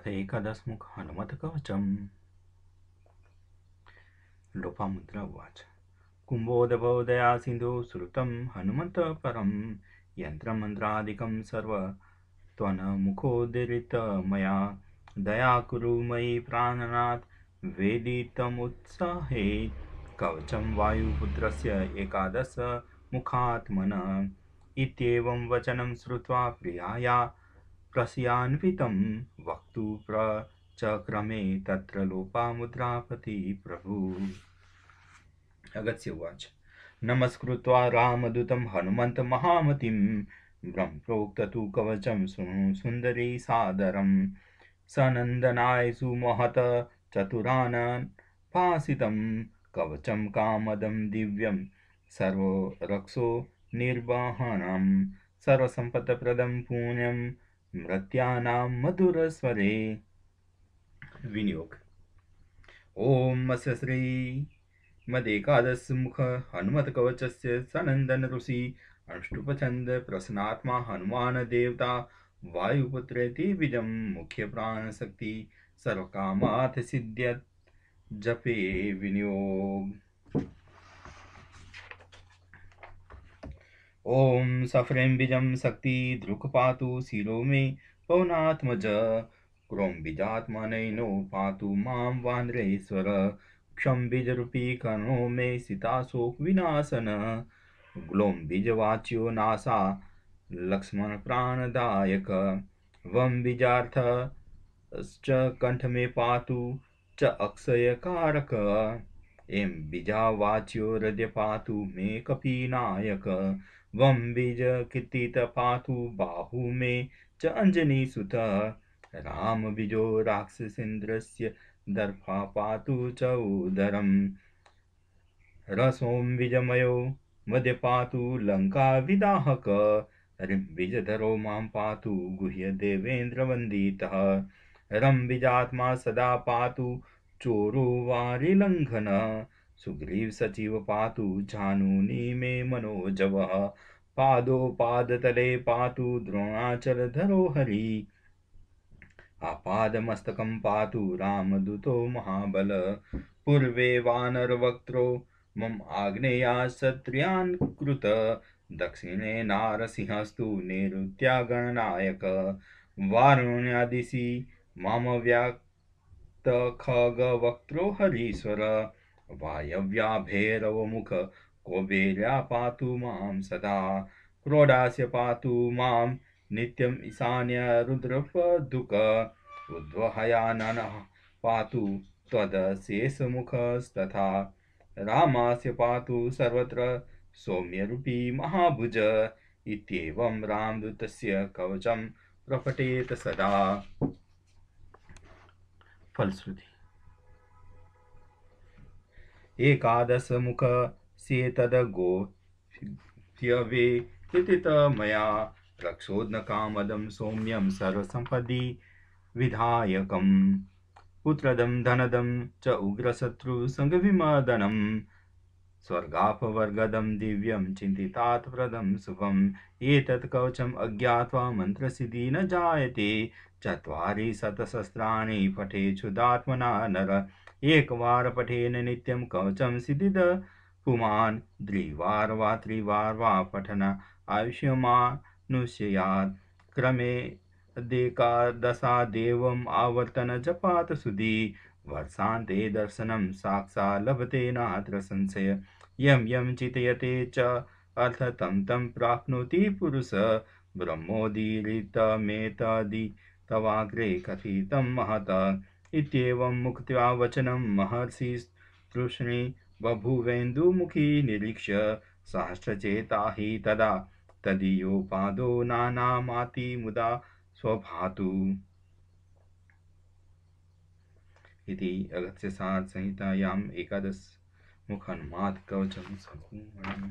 अथैकादशमुख हनुमत्कवचम् लोपामुद्रा उवाच कुम्भोदबोधया सिन्धु श्रुतं हनुमन्तपरं यन्त्रमन्त्रादिकं सर्व त्वन्मुखोदरित मया दया कुरु मयि प्राणनात् वेदितमुत्साहे कवचं वायुपुत्रस्य एकादश मुखात्मन इत्येवं वचनं श्रुत्वा प्रियाया प्रस्यान्वितं वक्तु प्र च क्रमे तत्र लोपामुद्रापति प्रभु अगत्य उवाच नमस्कृत्वा रामदूतं हनुमन्तमहामतिं ब्रह्मप्रोक्त तु कवचं शृणु सुन्दरी सादरं सनन्दनाय सुमहत चतुरानन् पासितं कवचं कामदं दिव्यं सर्वरक्षो निर्वहणं सर्वसम्पत्प्रदं पुण्यं नृत्यानां मधुरस्वरे विनियोग ॐ अस्य श्री मदेकादशमुख हनुमत्कवचस्य सनन्दन ऋषि अनुष्टुपछन्द प्रसन्नात्मा हनुमान देवता वायुपुत्रेति बीजं मुख्यप्राणशक्ति सर्वकामात् सिद्ध्यत् जपे विनियोग ओम सफ्रेम बीजम शक्ति ध्रुक पातु शिरो मे पवनात्मज बीजात्म नो पातु वानरेश्वर क्षम बीज रूपी कर्णो मे सीताशोकविनाशन ग्लों बीजवाच्यो नासा प्राणदायक वम बीजाथ कंठ मे पातु च कारक एं बीजावाच्यो हृदय पातु मे वम बीज बीजकीर्तित पातु बाहु मे च अञ्जनीसुतः रामबीजो राक्षसेन्द्रस्य दर्फा पातु च उदरं रसों बीजमयो लंका पातु लङ्काविदाहक रिम्बिजधरो मां पातु गुह्यदेवेन्द्रवन्दितः रम बीजात्मा सदा पातु चोरो लंघन सुग्रीव सचिव पातु जानूनी मे मनोजव पादो पादतले पातु द्रोणाचल आपाद मस्तकं पातु रामदूतो महाबल पूर्वे वक्त्रो मम आग्नेया क्षत्रियान् कृत दक्षिणे नारसिंहस्तु नेरुत्या गणनायक वारुण्यादिशि मम व्याक् खगवक्त्रो हरीश्वर वायव्या भैरवमुख पातु मां सदा क्रोडास्य पातु मां नित्यं ईशान्य रुद्रफदुक उद्वहयाननः पातु त्वदशेषमुखस्तथा रामास्य पातु सर्वत्र सौम्यरूपी महाभुज इत्येवं रामदूतस्य कवचं प्रपटेत सदा फलश्रुति एकादश मुख एकादशमुख सेतदगोप्यवे चितित मया कामदम सौम्यम सर्वसंपदी विधायकं पुत्रदम धनदम च विमदनम स्वर्गापवर्गदं दिव्यं चिन्तितात्प्रदं शुभम् एतत् कवचम् अज्ञात्वा मन्त्रसिद्धि न जायते चत्वारि शतसहस्राणि पठेच्छुदात्मना नर एकवार पठेन नित्यं कवचं सिद्धिद पुमान् द्विवार वा त्रिवार वा पठन आयुष्यमानुष्ययात् क्रमे देकादशा देवम् आवर्तन जपात सुधी वर्षाते दर्शन साक्षा लभते नात्र संशय यम यम चितयते च अर्थ तम प्राप्नोति पुरुष ब्रह्मोदीरितमेतादि तवाग्रे कथितं महत इत्येवं मुक्त्या वचनं महर्षिस्तृष्णे बभुवेन्दुमुखी निरीक्ष्य सहस्रचेता हि तदा तदीयोपादो नानामाति मुदा स्वभातु इति अगस्त्य अगत्यसात् संहितायाम् एकादशमुखहनुमात् कवचं सम्पूर्णम्